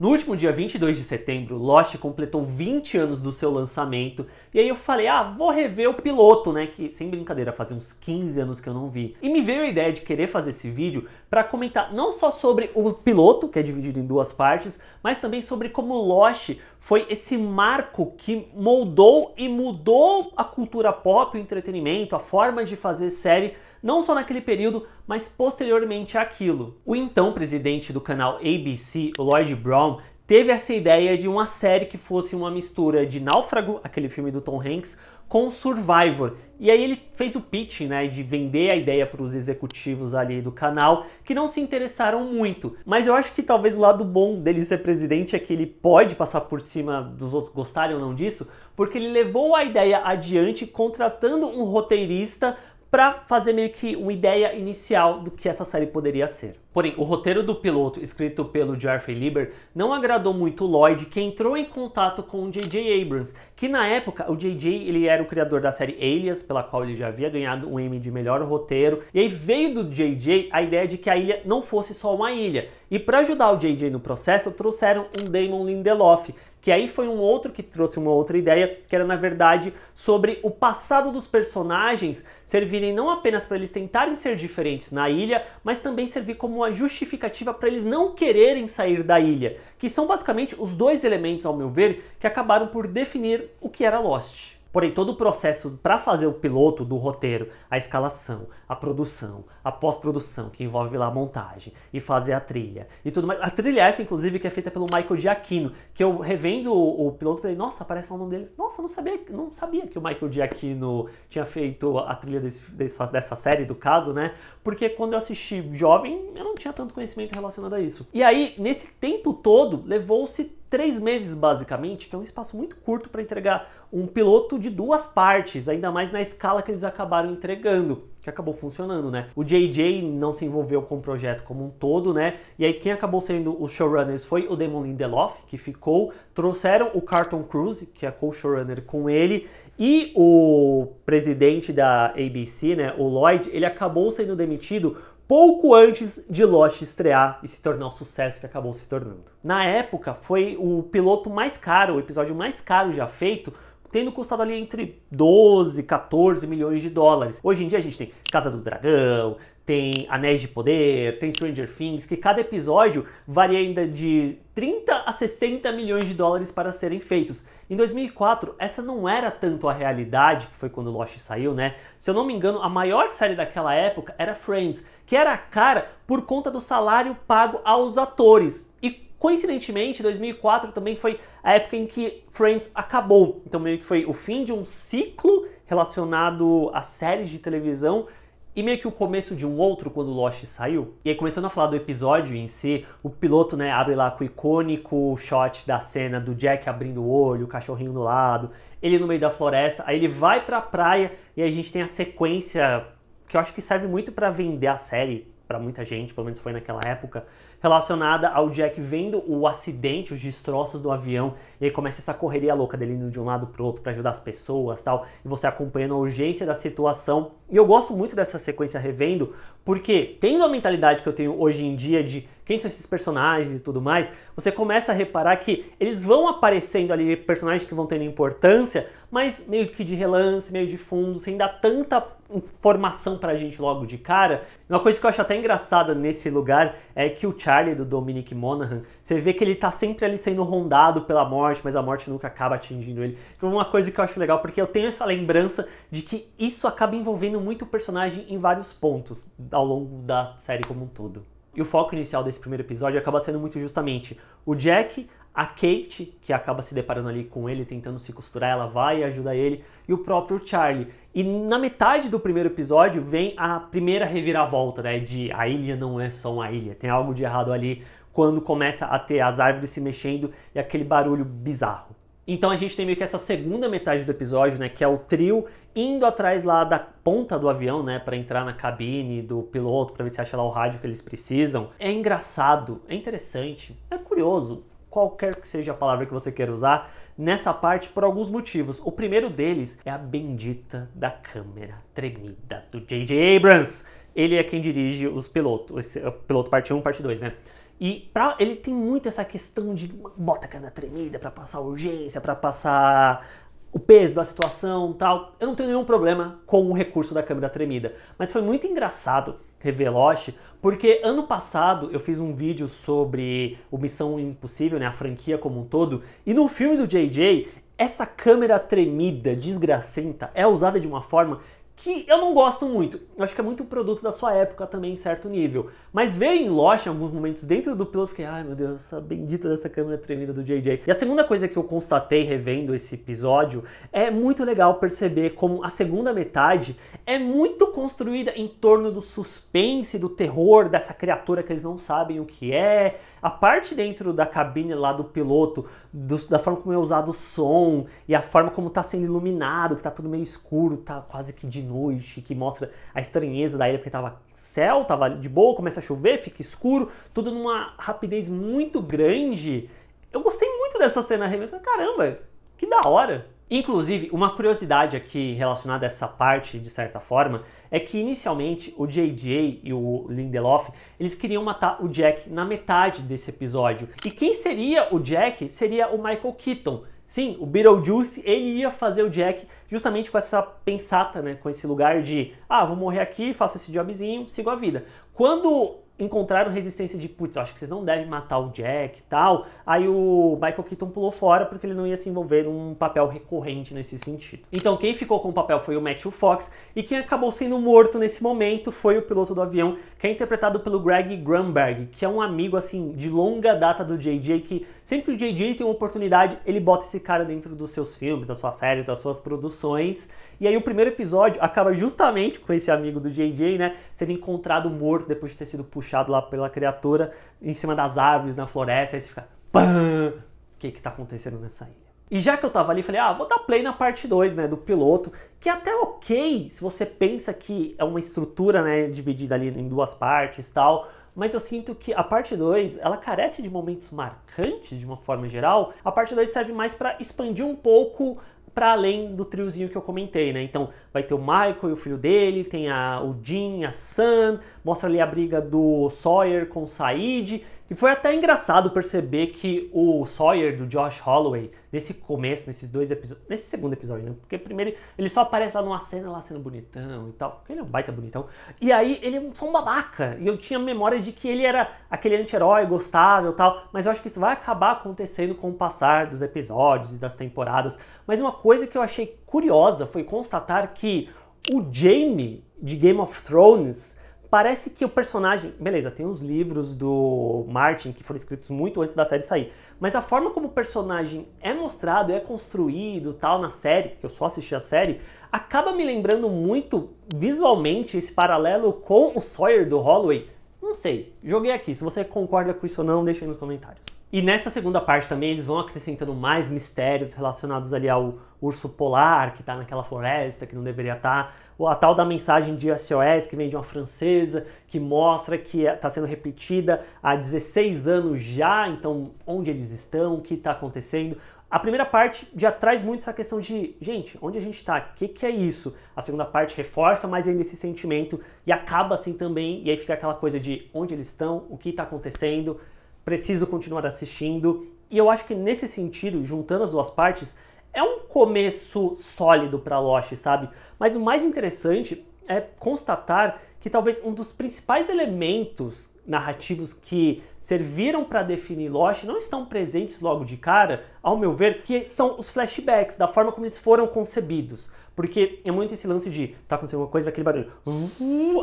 No último dia 22 de setembro, Lost completou 20 anos do seu lançamento, e aí eu falei, ah, vou rever o piloto, né, que sem brincadeira, fazia uns 15 anos que eu não vi. E me veio a ideia de querer fazer esse vídeo para comentar não só sobre o piloto, que é dividido em duas partes, mas também sobre como Lost foi esse marco que moldou e mudou a cultura pop, o entretenimento, a forma de fazer série não só naquele período, mas posteriormente àquilo. O então presidente do canal ABC, Lloyd Brown, teve essa ideia de uma série que fosse uma mistura de Náufrago, aquele filme do Tom Hanks, com Survivor. E aí ele fez o pitch, né, de vender a ideia para os executivos ali do canal, que não se interessaram muito. Mas eu acho que talvez o lado bom dele ser presidente é que ele pode passar por cima dos outros gostarem ou não disso, porque ele levou a ideia adiante contratando um roteirista para fazer meio que uma ideia inicial do que essa série poderia ser. Porém, o roteiro do piloto, escrito pelo Jeffrey Lieber, não agradou muito Lloyd, que entrou em contato com o J.J. Abrams, que na época, o J.J. ele era o criador da série Alias, pela qual ele já havia ganhado um Emmy de melhor roteiro, e aí veio do J.J. a ideia de que a ilha não fosse só uma ilha. E para ajudar o J.J. no processo, trouxeram um Damon Lindelof, que aí foi um outro que trouxe uma outra ideia, que era na verdade sobre o passado dos personagens servirem não apenas para eles tentarem ser diferentes na ilha, mas também servir como uma justificativa para eles não quererem sair da ilha, que são basicamente os dois elementos, ao meu ver, que acabaram por definir o que era Lost. Porém, todo o processo para fazer o piloto do roteiro, a escalação, a produção, a pós-produção, que envolve lá a montagem e fazer a trilha e tudo mais. A trilha essa, inclusive, que é feita pelo Michael Giacchino, que eu revendo o, o piloto falei, nossa, parece lá o nome dele. Nossa, não sabia, não sabia que o Michael Giacchino tinha feito a trilha desse, dessa, dessa série, do caso, né? Porque quando eu assisti jovem, eu não tinha tanto conhecimento relacionado a isso. E aí, nesse tempo todo, levou-se três meses basicamente, que é um espaço muito curto para entregar um piloto de duas partes, ainda mais na escala que eles acabaram entregando, que acabou funcionando, né? O JJ não se envolveu com o projeto como um todo, né? E aí quem acabou sendo os showrunners foi o Damon Lindelof, que ficou, trouxeram o Carlton Cruz, que é co-showrunner com ele, e o presidente da ABC, né, o Lloyd, ele acabou sendo demitido pouco antes de Lost estrear e se tornar o sucesso que acabou se tornando. Na época, foi o piloto mais caro, o episódio mais caro já feito, tendo custado ali entre 12 14 milhões de dólares. Hoje em dia a gente tem Casa do Dragão, tem Anéis de Poder, tem Stranger Things, que cada episódio varia ainda de 30 a 60 milhões de dólares para serem feitos. Em 2004, essa não era tanto a realidade, que foi quando Lost saiu, né? Se eu não me engano, a maior série daquela época era Friends, que era cara por conta do salário pago aos atores. E coincidentemente, 2004 também foi a época em que Friends acabou. Então meio que foi o fim de um ciclo relacionado a séries de televisão e meio que o começo de um outro quando Lost saiu. E aí começando a falar do episódio em si, o piloto, né, abre lá com o icônico shot da cena do Jack abrindo o olho, o cachorrinho do lado, ele no meio da floresta, aí ele vai pra praia e a gente tem a sequência que eu acho que serve muito para vender a série para muita gente, pelo menos foi naquela época, relacionada ao Jack vendo o acidente, os destroços do avião, e aí começa essa correria louca dele indo de um lado pro outro para ajudar as pessoas, tal, e você acompanhando a urgência da situação. E eu gosto muito dessa sequência revendo, porque tendo a mentalidade que eu tenho hoje em dia de quem são esses personagens e tudo mais, você começa a reparar que eles vão aparecendo ali personagens que vão tendo importância, mas meio que de relance, meio de fundo, sem dar tanta informação pra gente logo de cara. Uma coisa que eu acho até engraçada nesse lugar é que o Charlie do Dominic Monaghan, você vê que ele tá sempre ali sendo rondado pela morte, mas a morte nunca acaba atingindo ele. É uma coisa que eu acho legal, porque eu tenho essa lembrança de que isso acaba envolvendo muito o personagem em vários pontos ao longo da série como um todo. E o foco inicial desse primeiro episódio acaba sendo muito justamente o Jack, a Kate, que acaba se deparando ali com ele, tentando se costurar, ela vai e ajuda ele, e o próprio Charlie. E na metade do primeiro episódio vem a primeira reviravolta, né? De a ilha não é só uma ilha, tem algo de errado ali quando começa a ter as árvores se mexendo e aquele barulho bizarro. Então a gente tem meio que essa segunda metade do episódio, né, que é o trio indo atrás lá da ponta do avião, né, para entrar na cabine do piloto para ver se acha lá o rádio que eles precisam. É engraçado, é interessante, é curioso, qualquer que seja a palavra que você queira usar, nessa parte por alguns motivos. O primeiro deles é a bendita da câmera tremida do J.J. Abrams. Ele é quem dirige os pilotos, o piloto parte 1, parte 2, né? E pra, ele tem muito essa questão de bota a cana tremida para passar urgência, para passar o peso da situação tal. Eu não tenho nenhum problema com o recurso da câmera tremida. Mas foi muito engraçado Reveloche, porque ano passado eu fiz um vídeo sobre o Missão Impossível, né, a franquia como um todo, e no filme do JJ, essa câmera tremida, desgracenta, é usada de uma forma que eu não gosto muito. Eu acho que é muito produto da sua época também, em certo nível. Mas veio em loja em alguns momentos dentro do piloto, eu fiquei, ai meu Deus, essa bendita dessa câmera tremida do JJ. E a segunda coisa que eu constatei revendo esse episódio é muito legal perceber como a segunda metade é muito construída em torno do suspense, do terror dessa criatura que eles não sabem o que é, a parte dentro da cabine lá do piloto, do, da forma como é usado o som e a forma como está sendo iluminado, que está tudo meio escuro, tá quase que de noite, que mostra a estranheza da ilha porque tava céu, tava de boa, começa a chover, fica escuro, tudo numa rapidez muito grande. Eu gostei muito dessa cena, caramba, que da hora. Inclusive, uma curiosidade aqui relacionada a essa parte, de certa forma, é que inicialmente o JJ e o Lindelof, eles queriam matar o Jack na metade desse episódio. E quem seria o Jack seria o Michael Keaton. Sim, o Beetlejuice, ele ia fazer o Jack justamente com essa pensata, né, com esse lugar de, ah, vou morrer aqui, faço esse jobzinho, sigo a vida. Quando encontraram resistência de, putz, acho que vocês não devem matar o Jack e tal. Aí o Michael Keaton pulou fora porque ele não ia se envolver num papel recorrente nesse sentido. Então quem ficou com o papel foi o Matthew Fox e quem acabou sendo morto nesse momento foi o piloto do avião, que é interpretado pelo Greg Grunberg, que é um amigo assim de longa data do JJ que sempre que o JJ tem uma oportunidade, ele bota esse cara dentro dos seus filmes, das suas séries, das suas produções. E aí o primeiro episódio acaba justamente com esse amigo do JJ, né, sendo encontrado morto depois de ter sido puxado puxado lá pela criatura em cima das árvores, na floresta, aí você fica. Pam! O que que tá acontecendo nessa ilha? E já que eu tava ali, falei, ah, vou dar play na parte 2, né, do piloto, que é até ok se você pensa que é uma estrutura, né, dividida ali em duas partes e tal, mas eu sinto que a parte 2 ela carece de momentos marcantes de uma forma geral. A parte 2 serve mais para expandir um pouco para além do triozinho que eu comentei, né? Então vai ter o Michael e o filho dele, tem a, o Jim, a Sam, mostra ali a briga do Sawyer com o Said, e foi até engraçado perceber que o Sawyer do Josh Holloway, nesse começo, nesses dois episódios, nesse segundo episódio, né? Porque primeiro ele só aparece lá numa cena, lá sendo bonitão e tal, porque ele é um baita bonitão. E aí ele é só um babaca. E eu tinha memória de que ele era aquele anti-herói gostável e tal, mas eu acho que isso vai acabar acontecendo com o passar dos episódios e das temporadas. Mas uma coisa que eu achei curiosa foi constatar que o Jaime de Game of Thrones parece que o personagem, beleza, tem os livros do Martin que foram escritos muito antes da série sair, mas a forma como o personagem é mostrado, é construído, tal na série, que eu só assisti a série, acaba me lembrando muito visualmente esse paralelo com o Sawyer do Holloway. Não sei, joguei aqui. Se você concorda com isso ou não, deixa aí nos comentários. E nessa segunda parte também eles vão acrescentando mais mistérios relacionados ali ao urso polar que está naquela floresta que não deveria estar, tá, a tal da mensagem de SOS que vem de uma francesa que mostra que está é, sendo repetida há 16 anos já, então onde eles estão, o que está acontecendo. A primeira parte já traz muito essa questão de, gente, onde a gente está? O que, que é isso? A segunda parte reforça mais ainda esse sentimento e acaba assim também, e aí fica aquela coisa de onde eles estão, o que está acontecendo, preciso continuar assistindo. E eu acho que nesse sentido, juntando as duas partes, é um começo sólido para Lost, sabe? Mas o mais interessante é constatar que talvez um dos principais elementos narrativos que serviram para definir Lost não estão presentes logo de cara, ao meu ver, que são os flashbacks, da forma como eles foram concebidos. Porque é muito esse lance de tá acontecendo alguma coisa, vai aquele barulho.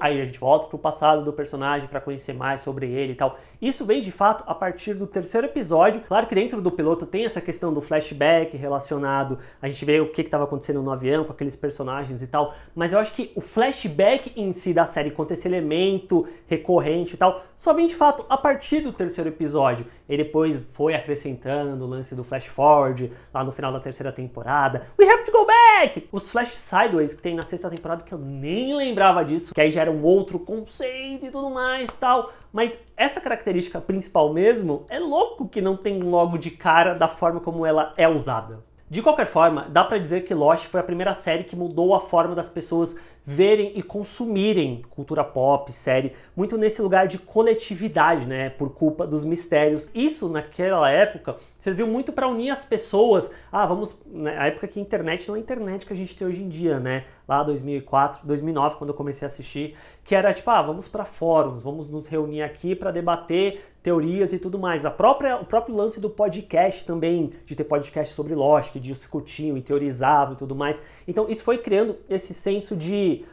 aí a gente volta pro passado do personagem para conhecer mais sobre ele e tal. Isso vem de fato a partir do terceiro episódio. Claro que dentro do piloto tem essa questão do flashback relacionado, a gente vê o que estava acontecendo no avião com aqueles personagens e tal. Mas eu acho que o flashback em si da série, quanto esse elemento recorrente e tal, só vem de fato a partir do terceiro episódio. E depois foi acrescentando o lance do flash forward lá no final da terceira temporada. We have to go back! Os flash personagem Sideways que tem na sexta temporada, que eu nem lembrava disso, que aí já era um outro conceito e tudo mais tal. Mas essa característica principal mesmo, é louco que não tem logo de cara da forma como ela é usada. De qualquer forma, dá para dizer que Lost foi a primeira série que mudou a forma das pessoas verem e consumirem cultura pop, série, muito nesse lugar de coletividade, né, por culpa dos mistérios. Isso naquela época serviu muito para unir as pessoas. Ah, vamos, na né, época que a internet não é a internet que a gente tem hoje em dia, né? lá 2004, 2009, quando eu comecei a assistir, que era tipo, ah, vamos para fóruns, vamos nos reunir aqui para debater teorias e tudo mais. A própria, o próprio lance do podcast também, de ter podcast sobre lógica, de discutiam e teorizar e tudo mais. Então isso foi criando esse senso de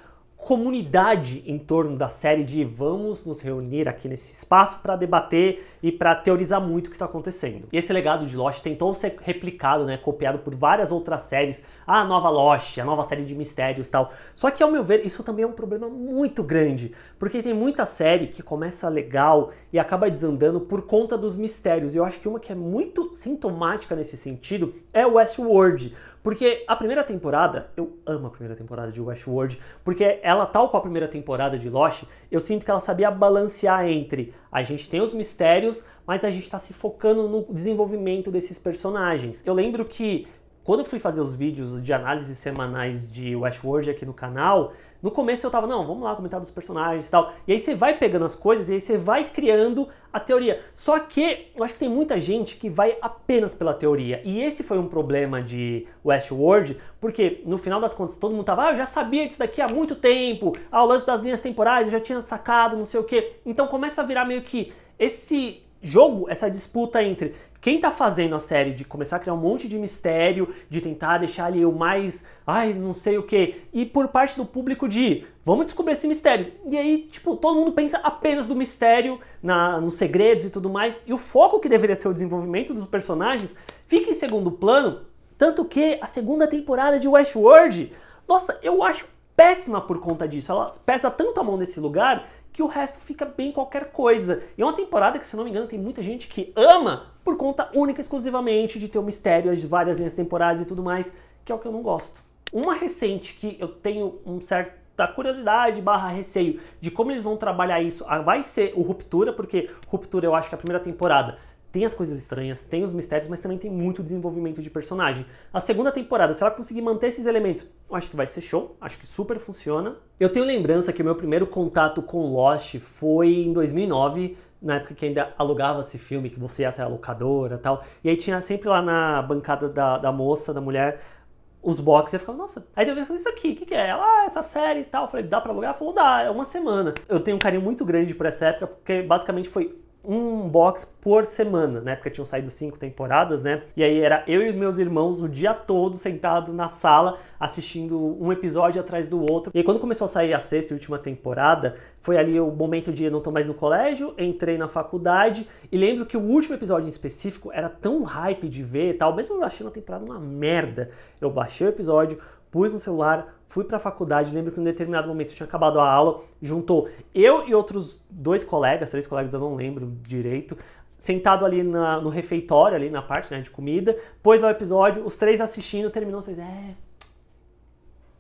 comunidade em torno da série de vamos nos reunir aqui nesse espaço para debater e para teorizar muito o que está acontecendo. E esse legado de Lost tentou ser replicado, né, copiado por várias outras séries, a nova Lost, a nova série de mistérios e tal. Só que ao meu ver, isso também é um problema muito grande, porque tem muita série que começa legal e acaba desandando por conta dos mistérios. E eu acho que uma que é muito sintomática nesse sentido é Westworld, porque a primeira temporada, eu amo a primeira temporada de Westworld, porque ela, tal qual a primeira temporada de Lost, eu sinto que ela sabia balancear entre a gente tem os mistérios, mas a gente está se focando no desenvolvimento desses personagens. Eu lembro que quando eu fui fazer os vídeos de análises semanais de Westworld aqui no canal, no começo eu tava, não, vamos lá comentar dos personagens e tal. E aí você vai pegando as coisas e aí você vai criando a teoria. Só que eu acho que tem muita gente que vai apenas pela teoria. E esse foi um problema de Westworld, porque no final das contas todo mundo tava, ah, eu já sabia disso daqui há muito tempo, ah, o lance das linhas temporais eu já tinha sacado, não sei o quê. Então começa a virar meio que esse jogo, essa disputa entre quem tá fazendo a série de começar a criar um monte de mistério, de tentar deixar ali o mais, ai, não sei o que, e por parte do público de vamos descobrir esse mistério. E aí, tipo, todo mundo pensa apenas no mistério, na, nos segredos e tudo mais, e o foco que deveria ser o desenvolvimento dos personagens fica em segundo plano. Tanto que a segunda temporada de Westworld, nossa, eu acho péssima por conta disso. Ela pesa tanto a mão nesse lugar que o resto fica bem qualquer coisa. E é uma temporada que, se não me engano, tem muita gente que ama, por conta única exclusivamente de ter o um mistério, as várias linhas temporais e tudo mais, que é o que eu não gosto. Uma recente que eu tenho um certo da curiosidade barra receio de como eles vão trabalhar isso ah, vai ser o Ruptura, porque Ruptura eu acho que é a primeira temporada tem as coisas estranhas, tem os mistérios, mas também tem muito desenvolvimento de personagem. A segunda temporada, se ela conseguir manter esses elementos, eu acho que vai ser show, acho que super funciona. Eu tenho lembrança que o meu primeiro contato com Lost foi em 2009, na época que ainda alugava-se filme, que você ia até a locadora tal. E aí tinha sempre lá na bancada da, da moça, da mulher, os boxes. Eu ficava, nossa. Aí eu falei, isso aqui, o que, que é? Ela, ah, essa série e tal. Eu falei, dá pra alugar? Ela falou, dá, é uma semana. Eu tenho um carinho muito grande por essa época, porque basicamente foi um box por semana, né? Porque tinham saído cinco temporadas, né? E aí era eu e meus irmãos o dia todo sentado na sala assistindo um episódio atrás do outro. E aí, quando começou a sair a sexta e última temporada, foi ali o momento de eu não tô mais no colégio, entrei na faculdade e lembro que o último episódio em específico era tão hype de ver e tal, mesmo eu achando a temporada uma merda. Eu baixei o episódio, pus no celular, fui para a faculdade. Lembro que em um determinado momento tinha acabado a aula, juntou eu e outros dois colegas, três colegas, eu não lembro direito, sentado ali na, no refeitório, ali na parte né, de comida, pôs lá o episódio, os três assistindo, terminou, vocês, é.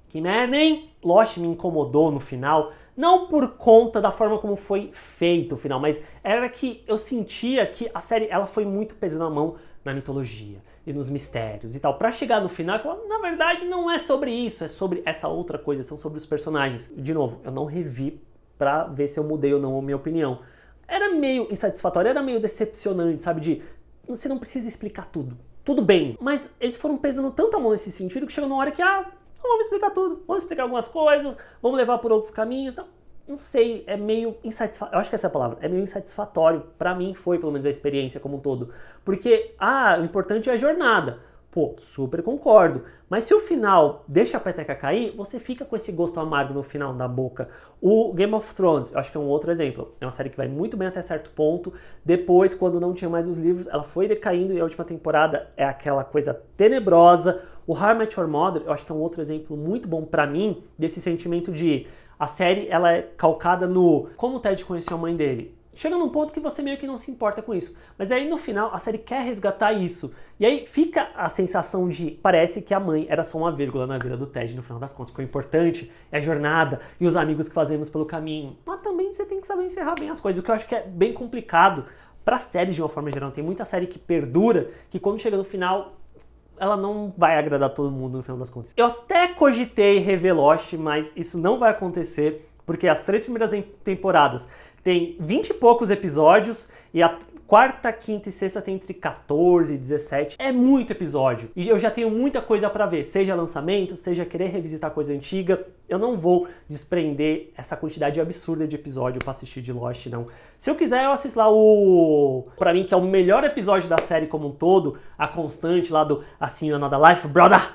Que merda, hein? Lost me incomodou no final, não por conta da forma como foi feito o final, mas era que eu sentia que a série ela foi muito pesando a mão na mitologia e nos mistérios e tal, para chegar no final e falar, na verdade não é sobre isso, é sobre essa outra coisa, são sobre os personagens. De novo, eu não revi para ver se eu mudei ou não a minha opinião. Era meio insatisfatório, era meio decepcionante, sabe, de você não precisa explicar tudo. Tudo bem, mas eles foram pesando tanto a mão nesse sentido que chegou na hora que, ah, vamos explicar tudo, vamos explicar algumas coisas, vamos levar por outros caminhos, não não sei, é meio insatisfatório. Eu acho que essa é a palavra. É meio insatisfatório. Para mim foi, pelo menos, a experiência como um todo. Porque, ah, o importante é a jornada. Pô, super concordo. Mas se o final deixa a peteca cair, você fica com esse gosto amargo no final da boca. O Game of Thrones, eu acho que é um outro exemplo. É uma série que vai muito bem até certo ponto. Depois, quando não tinha mais os livros, ela foi decaindo e a última temporada é aquela coisa tenebrosa. O How I Your Mother, eu acho que é um outro exemplo muito bom para mim desse sentimento de a série ela é calcada no como o Ted conheceu a mãe dele. Chega num ponto que você meio que não se importa com isso. Mas aí no final a série quer resgatar isso. E aí fica a sensação de parece que a mãe era só uma vírgula na vida do Ted no final das contas. o importante, é a jornada e os amigos que fazemos pelo caminho. Mas também você tem que saber encerrar bem as coisas, o que eu acho que é bem complicado para séries de uma forma geral. Tem muita série que perdura, que quando chega no final ela não vai agradar todo mundo no final das contas. Eu até cogitei rever Lost, mas isso não vai acontecer, porque as três primeiras temporadas tem 20 e poucos episódios e a, Quarta, quinta e sexta tem entre 14 e 17. É muito episódio. E eu já tenho muita coisa para ver, seja lançamento, seja querer revisitar coisa antiga. Eu não vou desprender essa quantidade absurda de episódio para assistir de Lost, não. Se eu quiser, eu assisto lá o. Pra mim, que é o melhor episódio da série como um todo, a constante lá do Assim nada Life, brother!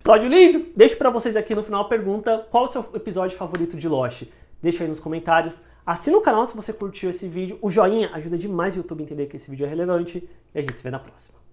Episódio lindo! Deixo para vocês aqui no final a pergunta: qual o seu episódio favorito de Lost? deixa aí nos comentários. Assina o canal se você curtiu esse vídeo. O joinha ajuda demais o YouTube a entender que esse vídeo é relevante. E a gente se vê na próxima.